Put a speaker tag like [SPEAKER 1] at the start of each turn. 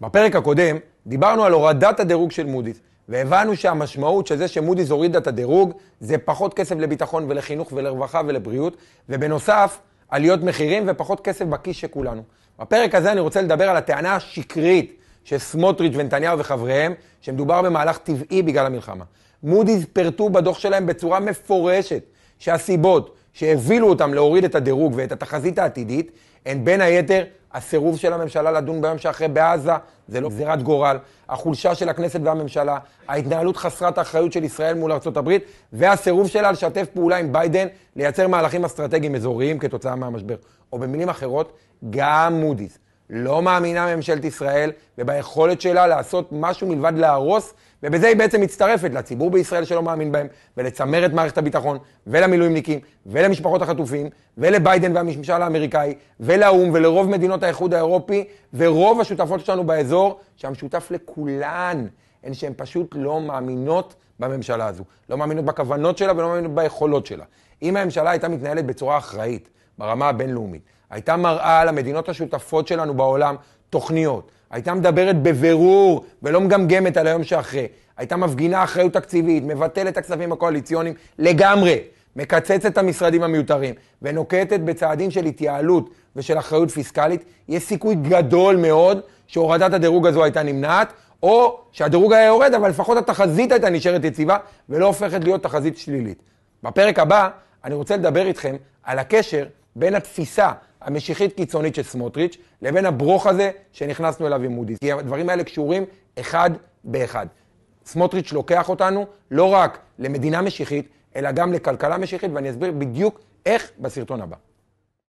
[SPEAKER 1] בפרק הקודם דיברנו על הורדת הדירוג של מודי'ס, והבנו שהמשמעות של זה שמודי'ס הורידה את הדירוג זה פחות כסף לביטחון ולחינוך ולרווחה ולבריאות, ובנוסף, עליות מחירים ופחות כסף בכיס של כולנו. בפרק הזה אני רוצה לדבר על הטענה השקרית של סמוטריץ' ונתניהו וחבריהם, שמדובר במהלך טבעי בגלל המלחמה. מודי'ס פירטו בדוח שלהם בצורה מפורשת שהסיבות שהובילו אותם להוריד את הדירוג ואת התחזית העתידית, הן בין היתר הסירוב של הממשלה לדון ביום שאחרי בעזה זה לא גזירת גורל. החולשה של הכנסת והממשלה, ההתנהלות חסרת האחריות של ישראל מול ארה"ב, והסירוב שלה לשתף פעולה עם ביידן, לייצר מהלכים אסטרטגיים אזוריים כתוצאה מהמשבר. או במילים אחרות, גם מודי'ס. לא מאמינה ממשלת ישראל וביכולת שלה לעשות משהו מלבד להרוס ובזה היא בעצם מצטרפת לציבור בישראל שלא מאמין בהם, ולצמרת מערכת הביטחון, ולמילואימניקים, ולמשפחות החטופים, ולביידן והממשל האמריקאי, ולאו"ם, ולרוב מדינות האיחוד האירופי, ורוב השותפות שלנו באזור, שהמשותף לכולן, הן שהן פשוט לא מאמינות בממשלה הזו. לא מאמינות בכוונות שלה ולא מאמינות ביכולות שלה. אם הממשלה הייתה מתנהלת בצורה אחראית, ברמה הבינלאומית, הייתה מראה למדינות השותפות שלנו בעולם תוכניות, הייתה מדברת בבירור ולא מגמגמת על היום שאחרי. הייתה מפגינה אחריות תקציבית, מבטלת את הכספים הקואליציוניים לגמרי, מקצצת את המשרדים המיותרים ונוקטת בצעדים של התייעלות ושל אחריות פיסקלית, יש סיכוי גדול מאוד שהורדת הדירוג הזו הייתה נמנעת, או שהדירוג היה יורד, אבל לפחות התחזית הייתה נשארת יציבה ולא הופכת להיות תחזית שלילית. בפרק הבא אני רוצה לדבר איתכם על הקשר בין התפיסה המשיחית קיצונית של סמוטריץ' לבין הברוך הזה שנכנסנו אליו עם מודי'ס. כי הדברים האלה קשורים אחד באחד. סמוטריץ' לוקח אותנו לא רק למדינה משיחית, אלא גם לכלכלה משיחית, ואני אסביר בדיוק איך בסרטון הבא.